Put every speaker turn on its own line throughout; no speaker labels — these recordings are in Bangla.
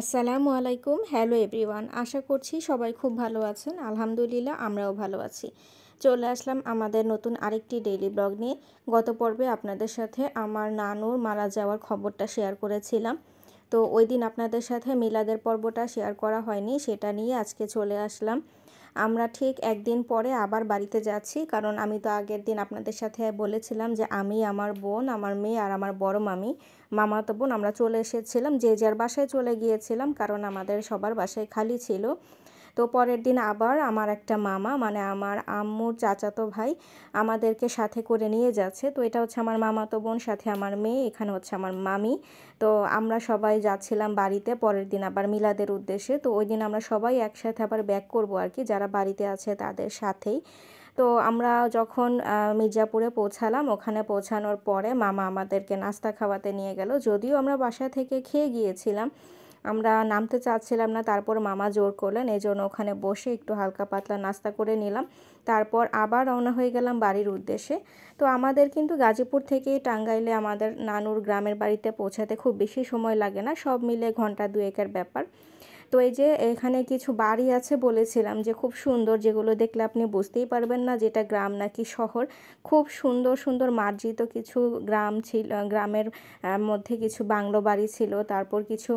আসসালামু আলাইকুম হ্যালো এভরিওয়ান আশা করছি সবাই খুব ভালো আছেন আলহামদুলিল্লাহ আমরাও ভালো আছি চলে আসলাম আমাদের নতুন আরেকটি ডেইলি ব্লগ নিয়ে গত পর্বে আপনাদের সাথে আমার নানুর মারা যাওয়ার খবরটা শেয়ার করেছিলাম তো ওই দিন আপনাদের সাথে মিলাদের পর্বটা শেয়ার করা হয়নি সেটা নিয়ে আজকে চলে আসলাম আমরা ঠিক একদিন পরে আবার বাড়িতে যাচ্ছি কারণ আমি তো আগের দিন আপনাদের সাথে বলেছিলাম যে আমি আমার বোন আমার মেয়ে আর আমার বড় মামি মামাতো বোন আমরা চলে এসেছিলাম যে যার বাসায় চলে গিয়েছিলাম কারণ আমাদের সবার বাসায় খালি ছিল তো পরের দিন আবার আমার একটা মামা মানে আমার আম্মুর চাচাতো ভাই আমাদেরকে সাথে করে নিয়ে যাচ্ছে তো এটা হচ্ছে আমার মামাতো বোন সাথে আমার মেয়ে এখানে হচ্ছে আমার মামি তো আমরা সবাই যাচ্ছিলাম বাড়িতে পরের দিন আবার মিলাদের উদ্দেশ্যে তো ওই দিন আমরা সবাই একসাথে আবার ব্যাক করব আর কি যারা বাড়িতে আছে তাদের সাথেই তো আমরা যখন মির্জাপুরে পৌঁছালাম ওখানে পৌঁছানোর পরে মামা আমাদেরকে নাস্তা খাওয়াতে নিয়ে গেল যদিও আমরা বাসা থেকে খেয়ে গিয়েছিলাম আমরা নামতে চাচ্ছিলাম না তারপর মামা জোর করলেন এই জন্য ওখানে বসে একটু হালকা পাতলা নাস্তা করে নিলাম তারপর আবার রওনা হয়ে গেলাম বাড়ির উদ্দেশ্যে তো আমাদের কিন্তু গাজীপুর থেকে টাঙ্গাইলে আমাদের নানুর গ্রামের বাড়িতে পৌঁছাতে খুব বেশি সময় লাগে না সব মিলে ঘন্টা দুয়েকের ব্যাপার তো এই যে এখানে কিছু বাড়ি আছে বলেছিলাম যে খুব সুন্দর যেগুলো দেখলে আপনি বুঝতেই পারবেন না যেটা গ্রাম নাকি শহর খুব সুন্দর সুন্দর মার্জিত কিছু গ্রাম ছিল গ্রামের মধ্যে কিছু বাংলো বাড়ি ছিল তারপর কিছু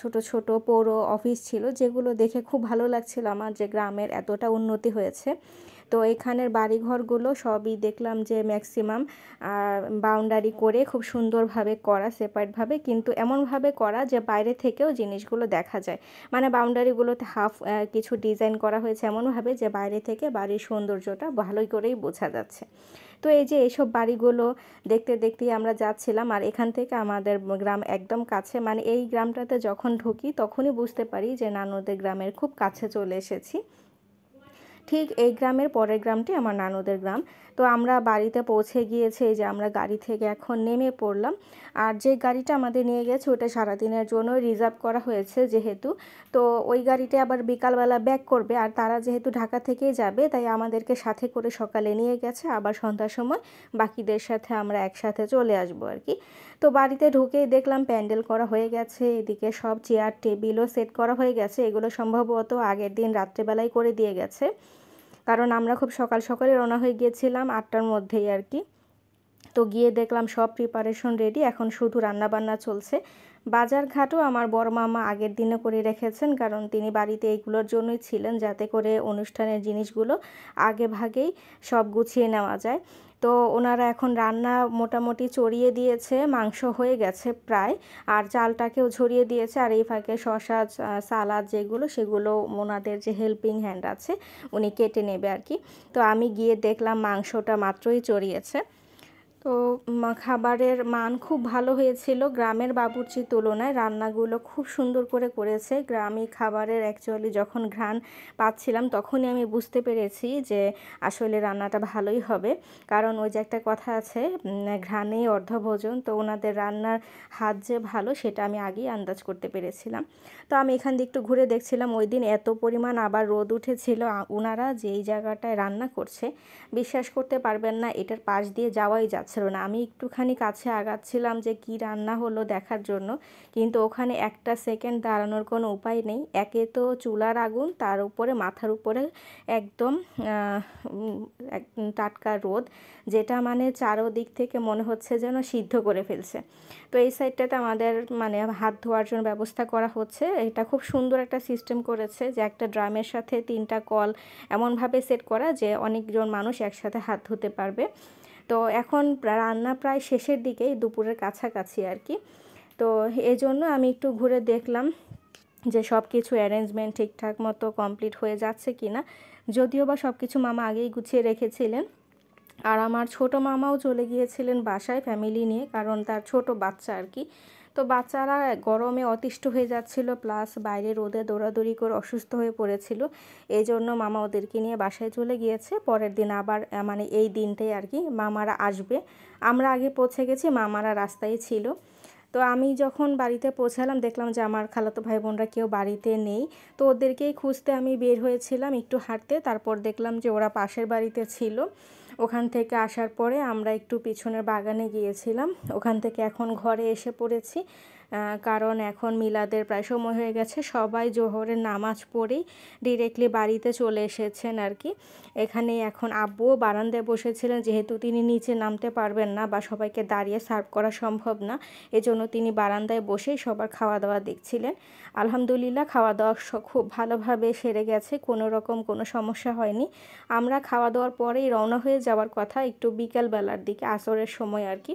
ছোট ছোট পৌর অফিস ছিল যেগুলো দেখে খুব ভালো লাগছিল আমার যে গ্রামের এতটা উন্নতি হয়েছে তো এখানের বাড়িঘরগুলো সবই দেখলাম যে ম্যাক্সিমাম বাউন্ডারি করে খুব সুন্দরভাবে করা সেপারেটভাবে কিন্তু এমনভাবে করা যে বাইরে থেকেও জিনিসগুলো দেখা যায় মানে বাউন্ডারিগুলোতে হাফ কিছু ডিজাইন করা হয়েছে এমনভাবে যে বাইরে থেকে বাড়ির সৌন্দর্যটা ভালোই করেই বোঝা যাচ্ছে তো এই যে এইসব বাড়িগুলো দেখতে দেখতেই আমরা যাচ্ছিলাম আর এখান থেকে আমাদের গ্রাম একদম কাছে মানে এই গ্রামটাতে যখন ঢুকি তখনই বুঝতে পারি যে নানদের গ্রামের খুব কাছে চলে এসেছি ঠিক এই গ্রামের পরের গ্রামটি আমার নানুদের গ্রাম তো আমরা বাড়িতে পৌঁছে গিয়েছে যে আমরা গাড়ি থেকে এখন নেমে পড়লাম আর যে গাড়িটা আমাদের নিয়ে গেছে ওটা সারাদিনের জন্য রিজার্ভ করা হয়েছে যেহেতু তো ওই গাড়িটা আবার বিকালবেলা ব্যাক করবে আর তারা যেহেতু ঢাকা থেকেই যাবে তাই আমাদেরকে সাথে করে সকালে নিয়ে গেছে আবার সন্ধ্যার সময় বাকিদের সাথে আমরা একসাথে চলে আসবো আর কি তো বাড়িতে ঢুকেই দেখলাম প্যান্ডেল করা হয়ে গেছে এদিকে সব চেয়ার টেবিলও সেট করা হয়ে গেছে এগুলো সম্ভবত আগের দিন রাত্রেবেলায় করে দিয়ে গেছে কারণ আমরা খুব সকাল সকালে রওনা হয়ে গিয়েছিলাম আটটার মধ্যেই আর কি তো গিয়ে দেখলাম সব প্রিপারেশন রেডি এখন শুধু রান্নাবান্না চলছে বাজার ঘাটও আমার বড় মামা আগের দিনে করে রেখেছেন কারণ তিনি বাড়িতে এইগুলোর জন্যই ছিলেন যাতে করে অনুষ্ঠানের জিনিসগুলো আগে ভাগেই সব গুছিয়ে নেওয়া যায় তো ওনারা এখন রান্না মোটামুটি চড়িয়ে দিয়েছে মাংস হয়ে গেছে প্রায় আর চালটাকেও ঝরিয়ে দিয়েছে আর এই ফাঁকে শশা সালাদ যেগুলো সেগুলো ওনাদের যে হেল্পিং হ্যান্ড আছে উনি কেটে নেবে আর কি তো আমি গিয়ে দেখলাম মাংসটা মাত্রই চড়িয়েছে তো খাবারের মান খুব ভালো হয়েছিল গ্রামের বাবুর্চির তুলনায় রান্নাগুলো খুব সুন্দর করে করেছে গ্রামী খাবারের অ্যাকচুয়ালি যখন ঘ্রাণ পাচ্ছিলাম তখনই আমি বুঝতে পেরেছি যে আসলে রান্নাটা ভালোই হবে কারণ ওই যে একটা কথা আছে ঘ্রাণেই অর্ধভোজন তো ওনাদের রান্নার হাত যে ভালো সেটা আমি আগেই আন্দাজ করতে পেরেছিলাম তো আমি এখান দিয়ে একটু ঘুরে দেখছিলাম ওই দিন এত পরিমাণ আবার রোদ উঠেছিল ওনারা যেই জায়গাটায় রান্না করছে বিশ্বাস করতে পারবেন না এটার পাশ দিয়ে যাওয়াই যাচ্ছে পারছিল না আমি একটুখানি কাছে আগাচ্ছিলাম যে কি রান্না হলো দেখার জন্য কিন্তু ওখানে একটা সেকেন্ড দাঁড়ানোর কোনো উপায় নেই একে তো চুলার আগুন তার উপরে মাথার উপরে একদম টাটকা রোদ যেটা মানে চারোদিক থেকে মনে হচ্ছে যেন সিদ্ধ করে ফেলছে তো এই সাইডটাতে আমাদের মানে হাত ধোয়ার জন্য ব্যবস্থা করা হচ্ছে এটা খুব সুন্দর একটা সিস্টেম করেছে যে একটা ড্রামের সাথে তিনটা কল এমনভাবে সেট করা যে অনেকজন মানুষ একসাথে হাত ধুতে পারবে তো এখন রান্না প্রায় শেষের দিকেই দুপুরের কাছাকাছি আর কি তো এই জন্য আমি একটু ঘুরে দেখলাম যে সব কিছু অ্যারেঞ্জমেন্ট ঠিকঠাক মতো কমপ্লিট হয়ে যাচ্ছে কি না যদিও বা সব কিছু মামা আগেই গুছিয়ে রেখেছিলেন আর আমার ছোট মামাও চলে গিয়েছিলেন বাসায় ফ্যামিলি নিয়ে কারণ তার ছোট বাচ্চা আর কি তো বাচ্চারা গরমে অতিষ্ঠ হয়ে যাচ্ছিল প্লাস বাইরে রোদে দৌড়াদৌড়ি করে অসুস্থ হয়ে পড়েছিল এই জন্য মামা ওদেরকে নিয়ে বাসায় চলে গিয়েছে পরের দিন আবার মানে এই দিনটাই আর কি মামারা আসবে আমরা আগে পৌঁছে গেছি মামারা রাস্তায় ছিল তো আমি যখন বাড়িতে পৌঁছালাম দেখলাম যে আমার খালাতো ভাই বোনরা কেউ বাড়িতে নেই তো ওদেরকেই খুঁজতে আমি বের হয়েছিলাম একটু হাঁটতে তারপর দেখলাম যে ওরা পাশের বাড়িতে ছিল ওখান থেকে আসার পরে আমরা একটু পিছনের বাগানে গিয়েছিলাম ওখান থেকে এখন ঘরে এসে পড়েছি কারণ এখন মিলাদের প্রায় সময় হয়ে গেছে সবাই জোহরের নামাজ পড়েই ডিরেক্টলি বাড়িতে চলে এসেছেন আর কি এখানে এখন আব্বুও বারান্দায় বসেছিলেন যেহেতু তিনি নিচে নামতে পারবেন না বা সবাইকে দাঁড়িয়ে সার্ভ করা সম্ভব না এজন্য তিনি বারান্দায় বসেই সবার খাওয়া দাওয়া দেখছিলেন আলহামদুলিল্লাহ খাওয়া দাওয়া খুব ভালোভাবে সেরে গেছে কোনো রকম কোনো সমস্যা হয়নি আমরা খাওয়া দাওয়ার পরেই রওনা হয়ে যাওয়ার কথা একটু বিকালবেলার দিকে আসরের সময় আর কি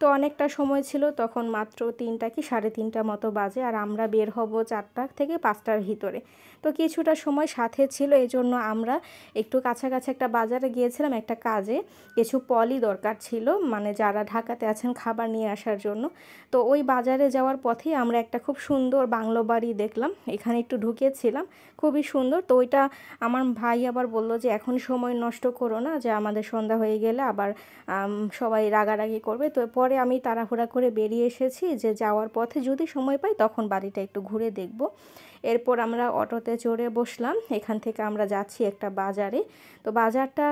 তো অনেকটা সময় ছিল তখন মাত্র তিনটা কি সাড়ে তিনটা মতো বাজে আর আমরা বের হব চারটা থেকে পাঁচটার ভিতরে তো কিছুটা সময় সাথে ছিল এই জন্য আমরা একটু কাছাকাছি একটা বাজারে গিয়েছিলাম একটা কাজে কিছু পলি দরকার ছিল মানে যারা ঢাকাতে আছেন খাবার নিয়ে আসার জন্য তো ওই বাজারে যাওয়ার পথে আমরা একটা খুব সুন্দর বাংলো বাড়ি দেখলাম এখানে একটু ঢুকেছিলাম খুবই সুন্দর তো ওইটা আমার ভাই আবার বলল যে এখন সময় নষ্ট করো না যে আমাদের সন্ধ্যা হয়ে গেলে আবার সবাই রাগারাগি করবে তো পরে আমি তাড়াহুড়া করে বেরিয়ে এসেছি যে যাওয়ার পর পথে যদি সময় পাই তখন বাড়িটা একটু ঘুরে দেখব এরপর আমরা অটোতে চড়ে বসলাম এখান থেকে আমরা যাচ্ছি একটা বাজারে তো বাজারটা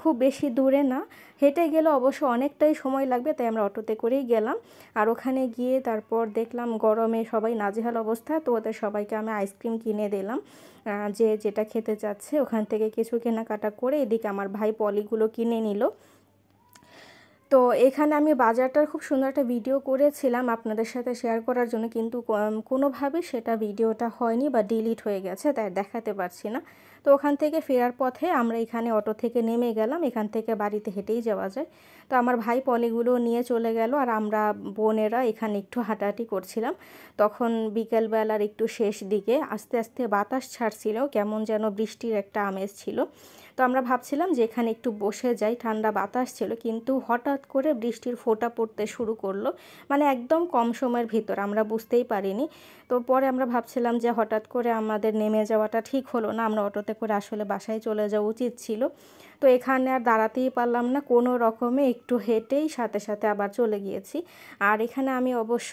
খুব বেশি দূরে না হেঁটে গেলে অবশ্য অনেকটাই সময় লাগবে তাই আমরা অটোতে করেই গেলাম আর ওখানে গিয়ে তারপর দেখলাম গরমে সবাই নাজেহাল অবস্থা তো ওদের সবাইকে আমি আইসক্রিম কিনে দিলাম যে যেটা খেতে চাচ্ছে ওখান থেকে কিছু কেনাকাটা করে এদিকে আমার ভাই পলিগুলো কিনে নিল তো এখানে আমি বাজারটার খুব সুন্দর একটা ভিডিও করেছিলাম আপনাদের সাথে শেয়ার করার জন্য কিন্তু কোনোভাবে সেটা ভিডিওটা হয়নি বা ডিলিট হয়ে গেছে তাই দেখাতে পারছি না তো ওখান থেকে ফেরার পথে আমরা এখানে অটো থেকে নেমে গেলাম এখান থেকে বাড়িতে হেঁটেই যাওয়া যায় তো আমার ভাই পলিগুলো নিয়ে চলে গেল আর আমরা বোনেরা এখানে একটু হাঁটাহাঁটি করছিলাম তখন বিকেলবেলার একটু শেষ দিকে আস্তে আস্তে বাতাস ছাড়ছিল কেমন যেন বৃষ্টির একটা আমেজ ছিল তো আমরা ভাবছিলাম যে এখানে একটু বসে যাই ঠান্ডা বাতাস ছিল কিন্তু হঠাৎ করে বৃষ্টির ফোঁটা পড়তে শুরু করলো মানে একদম কম সময়ের ভিতর আমরা বুঝতেই পারিনি তো পরে আমরা ভাবছিলাম যে হঠাৎ করে আমাদের নেমে যাওয়াটা ঠিক হলো না আমরা অটোতে করে আসলে বাসায় চলে যাওয়া উচিত ছিল তো এখানে আর দাঁড়াতেই পারলাম না কোনো রকমে একটু হেঁটেই সাথে সাথে আবার চলে গিয়েছি আর এখানে আমি অবশ্য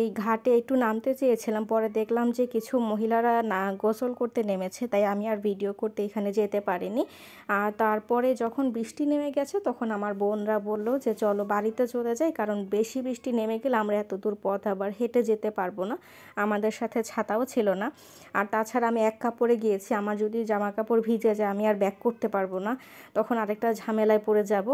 এই ঘাটে একটু নামতে চেয়েছিলাম পরে দেখলাম যে কিছু মহিলারা না গোসল করতে নেমেছে তাই আমি আর ভিডিও করতে এখানে যেতে পারিনি আর তারপরে যখন বৃষ্টি নেমে গেছে তখন আমার বোনরা বলল যে চলো বাড়িতে চলে যাই কারণ বেশি বৃষ্টি নেমে গেলে আমরা এত দূর পথ আবার হেঁটে যেতে পারবো না আমাদের সাথে ছাতাও ছিল না আর তাছাড়া আমি এক কাপড়ে গিয়েছি আমার যদি জামা কাপড় ভিজে যায় আমি আর ব্যাক করতে পারবো না না তখন আরেকটা ঝামেলায় পড়ে যাব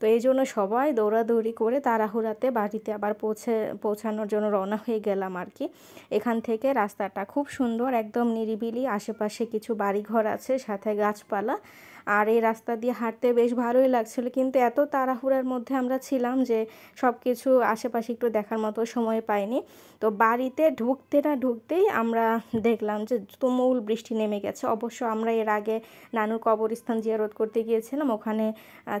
তো এই জন্য সবাই দৌড়াদৌড়ি করে তাড়াহুড়াতে বাড়িতে আবার পৌঁছে পৌঁছানোর জন্য রওনা হয়ে গেলাম আর কি এখান থেকে রাস্তাটা খুব সুন্দর একদম নিরিবিলি আশেপাশে কিছু বাড়িঘর আছে সাথে গাছপালা আর এই রাস্তা দিয়ে হাঁটতে বেশ ভালোই লাগছিল কিন্তু এত তাড়াহুড়ার মধ্যে আমরা ছিলাম যে সব কিছু আশেপাশে একটু দেখার মতো সময় পাইনি তো বাড়িতে ঢুকতে না ঢুকতেই আমরা দেখলাম যে তুমুল বৃষ্টি নেমে গেছে অবশ্য আমরা এর আগে নানুর কবরস্থান জিয়ারত করতে গিয়েছিলাম ওখানে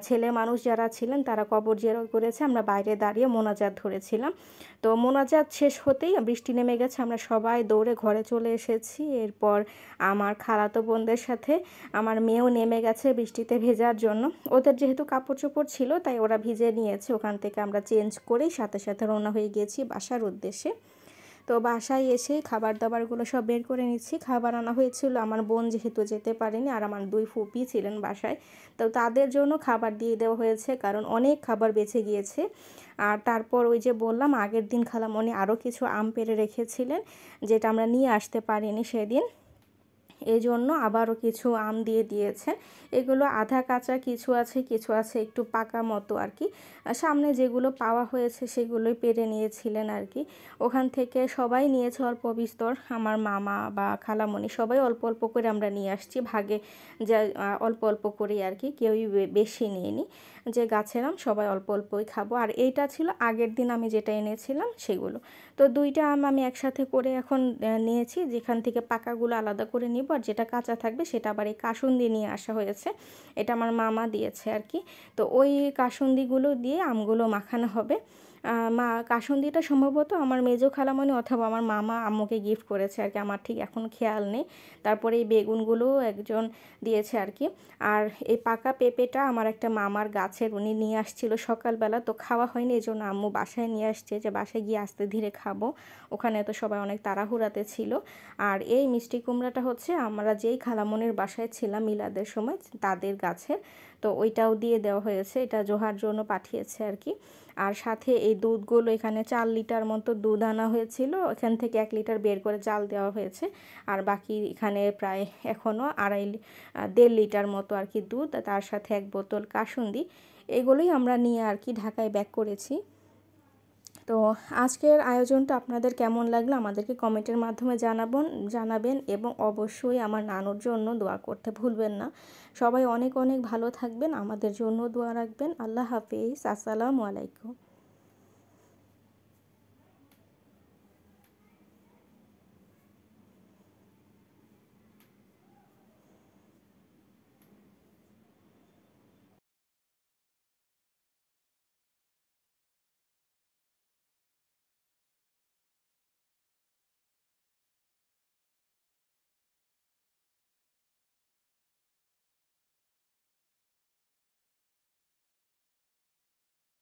ছেলে মানুষ যারা ছিলেন তারা কবর জিয়ারত করেছে আমরা বাইরে দাঁড়িয়ে মোনাজাত ধরেছিলাম তো মোনাজাত শেষ হতেই বৃষ্টি নেমে গেছে আমরা সবাই দৌড়ে ঘরে চলে এসেছি এরপর আমার খালাতো বোনদের সাথে আমার মেয়েও নেমে গেছে গেছে বৃষ্টিতে ভেজার জন্য ওদের যেহেতু কাপড় চোপড় ছিল তাই ওরা ভিজে নিয়েছে ওখান থেকে আমরা চেঞ্জ করেই সাথে সাথে রওনা হয়ে গিয়েছি বাসার উদ্দেশ্যে তো বাসায় এসে খাবার দাবারগুলো সব বের করে নিচ্ছি খাবার আনা হয়েছিল আমার বোন যেহেতু যেতে পারেনি আর আমার দুই ফুপি ছিলেন বাসায় তো তাদের জন্য খাবার দিয়ে দেওয়া হয়েছে কারণ অনেক খাবার বেঁচে গিয়েছে আর তারপর ওই যে বললাম আগের দিন খালাম উনি আরও কিছু আম পেরে রেখেছিলেন যেটা আমরা নিয়ে আসতে পারিনি সেদিন এই জন্য আবারও কিছু আম দিয়ে দিয়েছেন এগুলো আধা কাঁচা কিছু আছে কিছু আছে একটু পাকা মতো আর কি সামনে যেগুলো পাওয়া হয়েছে সেগুলোই পেরে নিয়েছিলেন আর কি ওখান থেকে সবাই নিয়েছে অল্প বিস্তর আমার মামা বা খালামণি সবাই অল্প অল্প করে আমরা নিয়ে আসছি ভাগে যা অল্প অল্প করেই আর কি কেউই বেশি নিয়ে যে গাছের আম সবাই অল্প অল্পই খাবো আর এইটা ছিল আগের দিন আমি যেটা এনেছিলাম সেগুলো তো দুইটা আম আমি একসাথে করে এখন নিয়েছি যেখান থেকে পাকাগুলো আলাদা করে নিব নিব আর যেটা কাঁচা থাকবে সেটা আবার এই কাসুন্দি নিয়ে আসা হয়েছে এটা আমার মামা দিয়েছে আর কি তো ওই কাসুন্দিগুলো দিয়ে আমগুলো মাখানো হবে মা কাসন্দিটা সম্ভবত আমার মেজো খালামণি অথবা আমার মামা আম্মুকে গিফট করেছে আর কি আমার ঠিক এখন খেয়াল নেই তারপরে এই বেগুনগুলো একজন দিয়েছে আর কি আর এই পাকা পেঁপেটা আমার একটা মামার গাছের উনি নিয়ে আসছিল সকালবেলা তো খাওয়া হয়নি এই জন্য আম্মু বাসায় নিয়ে আসছে যে বাসায় গিয়ে আস্তে ধীরে খাবো ওখানে তো সবাই অনেক তাড়াহুড়াতে ছিল আর এই মিষ্টি কুমড়াটা হচ্ছে আমরা যেই খালামনের বাসায় ছিলাম মিলাদের সময় তাদের গাছের তো ওইটাও দিয়ে দেওয়া হয়েছে এটা জোহার জন্য পাঠিয়েছে আর কি আর সাথে এই দুধগুলো এখানে চার লিটার মতো দুধ আনা হয়েছিল এখান থেকে এক লিটার বের করে চাল দেওয়া হয়েছে আর বাকি এখানে প্রায় এখনও আড়াই দেড় লিটার মতো আর কি দুধ তার সাথে এক বোতল কাসুন্দি এগুলোই আমরা নিয়ে আর কি ঢাকায় ব্যাক করেছি তো আজকের আয়োজনটা আপনাদের কেমন লাগলো আমাদেরকে কমেন্টের মাধ্যমে জানাবেন জানাবেন এবং অবশ্যই আমার নানুর জন্য দোয়া করতে ভুলবেন না সবাই অনেক অনেক ভালো থাকবেন আমাদের জন্য দোয়া রাখবেন আল্লাহ হাফিজ আসসালামু আলাইকুম